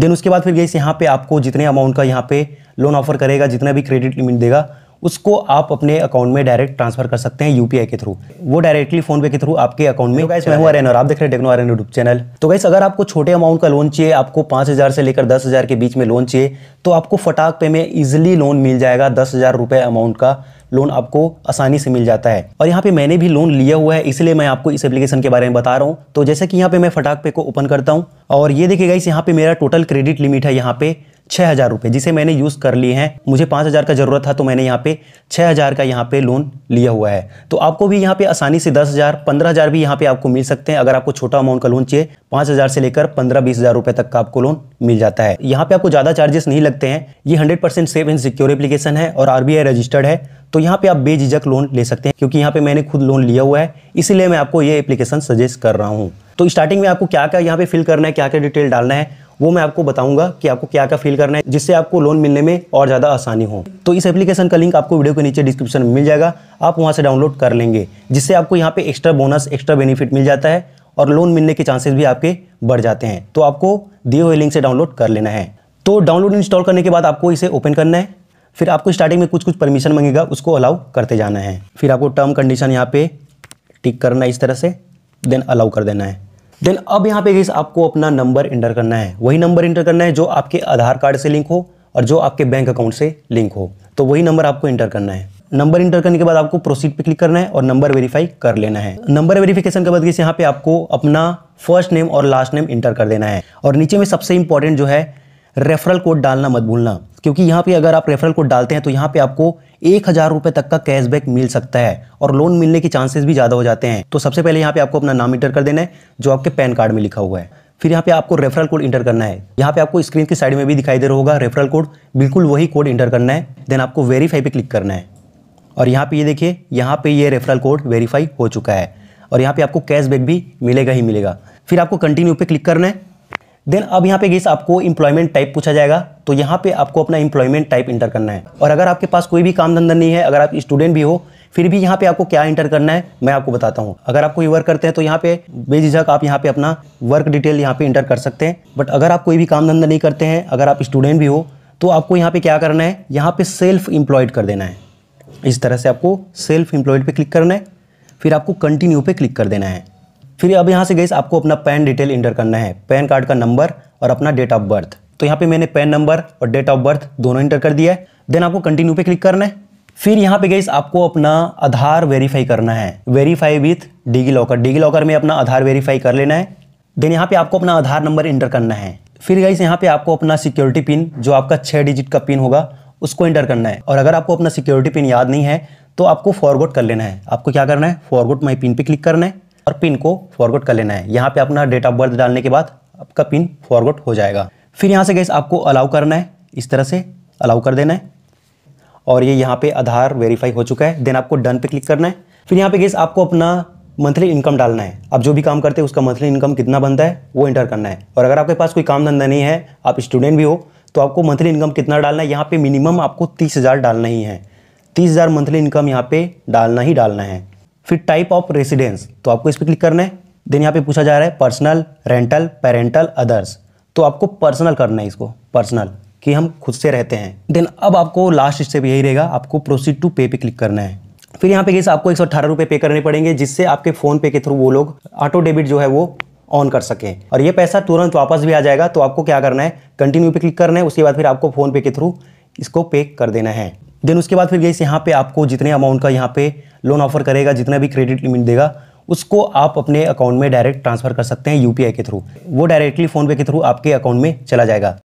then उसके बाद फिर गई यहाँ पे आपको जितने अमाउंट का यहाँ पे लोन ऑफर करेगा जितना भी क्रेडिट लिमिट देगा उसको आप अपने अकाउंट में डायरेक्ट ट्रांसफर कर सकते हैं यूपीआई के थ्रू वो डायरेक्टली फोन पे के थ्रू आपके अकाउंट में गाइस तो मैं हूं आरएन और आप देख रहे हैं टेक्नो यूट्यूब चैनल तो गाइस अगर आपको छोटे अमाउंट का लोन चाहिए आपको पांच हज़ार से लेकर दस हज़ार के बीच में लोन चाहिए तो आपको फटाक पे में इजिली लोन मिल जाएगा दस हज़ार रुपए अमाउंट का लोन आपको आसानी से मिल जाता है और यहाँ पे मैंने भी लोन लिया हुआ है इसलिए मैं आपको इस एप्लीकेशन के बारे में बता रहा हूँ तो जैसे कि यहाँ पे मैं फटाक पे को ओपन करता हूँ और ये देखिए इस यहाँ पे मेरा टोटल क्रेडिट लिमिट है यहाँ पे छः हज़ार रुपये जिसे मैंने यूज़ कर लिए हैं मुझे पाँच हज़ार का ज़रूरत था तो मैंने यहाँ पे छः हज़ार का यहाँ पे लोन लिया हुआ है तो आपको भी यहाँ पे आसानी से दस हज़ार पंद्रह हज़ार भी यहाँ पे आपको मिल सकते हैं अगर आपको छोटा अमाउंट का लोन चाहिए पाँच हज़ार से लेकर पंद्रह बीस हज़ार रुपये तक का आपको लोन मिल जाता है यहाँ पे आपको ज़्यादा चार्जेस नहीं लगते हैं ये hundred percent safe and secure application है और आर रजिस्टर्ड है तो यहाँ पे आप बेझिझक लोन ले सकते हैं क्योंकि यहाँ पे मैंने खुद लोन लिया हुआ है इसीलिए मैं आपको ये एप्लीकेशन सजेस्ट कर रहा हूँ तो स्टार्टिंग में आपको क्या क्या यहाँ पे फिल करना है क्या क्या डिटेल डालना है वो मैं आपको बताऊंगा कि आपको क्या क्या फील करना है जिससे आपको लोन मिलने में और ज़्यादा आसानी हो तो इस एप्लीकेशन का लिंक आपको वीडियो के नीचे डिस्क्रिप्शन में मिल जाएगा आप वहाँ से डाउनलोड कर लेंगे जिससे आपको यहाँ पर एक्स्ट्रा बोनस एक्स्ट्रा बेनिफिट मिल जाता है और लोन मिलने के चांसेस भी आपके बढ़ जाते हैं तो आपको दिए हुए लिंक से डाउनलोड कर लेना है तो डाउनलोड इंस्टॉल करने के बाद आपको इसे ओपन करना है फिर आपको स्टार्टिंग में कुछ कुछ परमिशन मांगेगा उसको अलाउ करते जाना है फिर आपको टर्म कंडीशन यहाँ पे टिक करना है इस तरह से देन अलाउ कर देना है देन अब यहाँ पे गैस आपको अपना नंबर इंटर करना है वही नंबर इंटर करना है जो आपके आधार कार्ड से लिंक हो और जो आपके बैंक अकाउंट से लिंक हो तो वही नंबर आपको इंटर करना है नंबर इंटर करने के बाद आपको प्रोसीड पे क्लिक करना है और नंबर वेरीफाई कर लेना है नंबर वेरीफिकेशन के बाद यहाँ पे आपको अपना फर्स्ट नेम और लास्ट नेम इंटर कर देना है और नीचे में सबसे इंपॉर्टेंट जो है रेफरल कोड डालना मत भूलना क्योंकि यहाँ पे अगर आप रेफरल कोड डालते हैं तो यहाँ पे आपको एक हज़ार रुपये तक का कैशबैक मिल सकता है और लोन मिलने के चांसेस भी ज़्यादा हो जाते हैं तो सबसे पहले यहाँ पे आपको अपना नाम इंटर कर देना है जो आपके पैन कार्ड में लिखा हुआ है फिर यहाँ पे आपको रेफरल कोड इंटर करना है यहाँ पे आपको स्क्रीन की साइड में भी दिखाई दे रहा होगा रेफरल कोड बिल्कुल वही कोड इंटर करना है देन आपको वेरीफाई पे क्लिक करना है और यहाँ पे ये देखिए यहाँ पे ये रेफरल कोड वेरीफाई हो चुका है और यहाँ पे आपको कैशबैक भी मिलेगा ही मिलेगा फिर आपको कंटिन्यू पे क्लिक करना है देन अब यहाँ पे गेस आपको इंप्लॉयमेंट टाइप पूछा जाएगा तो यहाँ पे आपको अपना इंप्लॉयमेंट टाइप इंटर करना है और अगर आपके पास कोई भी काम धंधा नहीं है अगर आप स्टूडेंट भी हो फिर भी यहाँ पे आपको क्या इंटर करना है मैं आपको बताता हूँ अगर आप कोई वर्क करते हैं तो यहाँ पे बेझिझक आप यहाँ पे अपना वर्क डिटेल यहाँ पे इंटर कर सकते हैं बट अगर आप कोई भी काम धंधा नहीं करते हैं अगर आप स्टूडेंट भी हो तो आपको यहाँ पे क्या करना है यहाँ पे सेल्फ एम्प्लॉयड कर देना है इस तरह से आपको सेल्फ एम्प्लॉयड पे क्लिक करना है फिर आपको कंटिन्यू पे क्लिक कर देना है फिर अब यहाँ से गई आपको अपना पैन डिटेल इंटर करना है पैन कार्ड का नंबर और अपना डेट ऑफ बर्थ तो यहाँ पे मैंने पैन नंबर और डेट ऑफ बर्थ दोनों इंटर कर दिया है देन आपको कंटिन्यू पे क्लिक करना है फिर यहाँ पे गई आपको अपना आधार वेरीफाई करना है verify with DigiLocker DigiLocker में अपना आधार वेरीफाई कर लेना है देन यहाँ पे आपको अपना आधार नंबर इंटर करना है फिर गई यहाँ पे आपको अपना सिक्योरिटी पिन जो आपका छः डिजिट का पिन होगा उसको इंटर करना है और अगर आपको अपना सिक्योरिटी पिन याद नहीं है तो आपको फॉरवर्ड कर लेना है आपको क्या करना है फॉरवर्ड माई पिन पे क्लिक करना है और पिन को फॉरवर्ड कर लेना है यहाँ पे अपना डेट ऑफ बर्थ डालने के बाद आपका पिन फॉरवर्ड हो जाएगा फिर यहाँ से गैस आपको अलाउ करना है इस तरह से अलाउ कर देना है और ये यहाँ पे आधार वेरीफाई हो चुका है देन आपको डन पे क्लिक करना है फिर यहाँ पे गैस आपको अपना मंथली इनकम डालना है आप जो भी काम करते हैं उसका मंथली इनकम कितना बनता है वो इंटर करना है और अगर आपके पास कोई काम धंधा नहीं है आप स्टूडेंट भी हो तो आपको मंथली इनकम कितना डालना है यहाँ पे मिनिमम आपको तीस हज़ार डालना ही है तीस हज़ार मंथली इनकम यहाँ पे डालना ही डालना है फिर टाइप ऑफ रेसिडेंस तो आपको इस पर क्लिक करना है देन यहाँ पे पूछा जा रहा है पर्सनल रेंटल पेरेंटल अदर्स तो आपको पर्सनल करना है इसको पर्सनल कि हम खुद से रहते हैं देन अब आपको लास्ट स्टेप यही रहेगा आपको प्रोसीड टू पे पे क्लिक करना है फिर यहाँ पे कैसे आपको एक सौ अठारह रुपये पे करने पड़ेंगे जिससे आपके फ़ोन पे के थ्रू वो लोग ऑटो डेबिट जो है वो ऑन कर सकें और ये पैसा तुरंत वापस भी आ जाएगा तो आपको क्या करना है कंटिन्यू पे क्लिक करना है उसके बाद फिर आपको फ़ोन पे के थ्रू इसको पे कर देना है देन उसके बाद फिर गैस यहाँ पे आपको जितने अमाउंट का यहाँ पे लोन ऑफर करेगा जितना भी क्रेडिट लिमिट देगा उसको आप अपने अकाउंट में डायरेक्ट ट्रांसफ़र कर सकते हैं यूपीआई के थ्रू वो डायरेक्टली फ़ोनपे के थ्रू आपके अकाउंट में चला जाएगा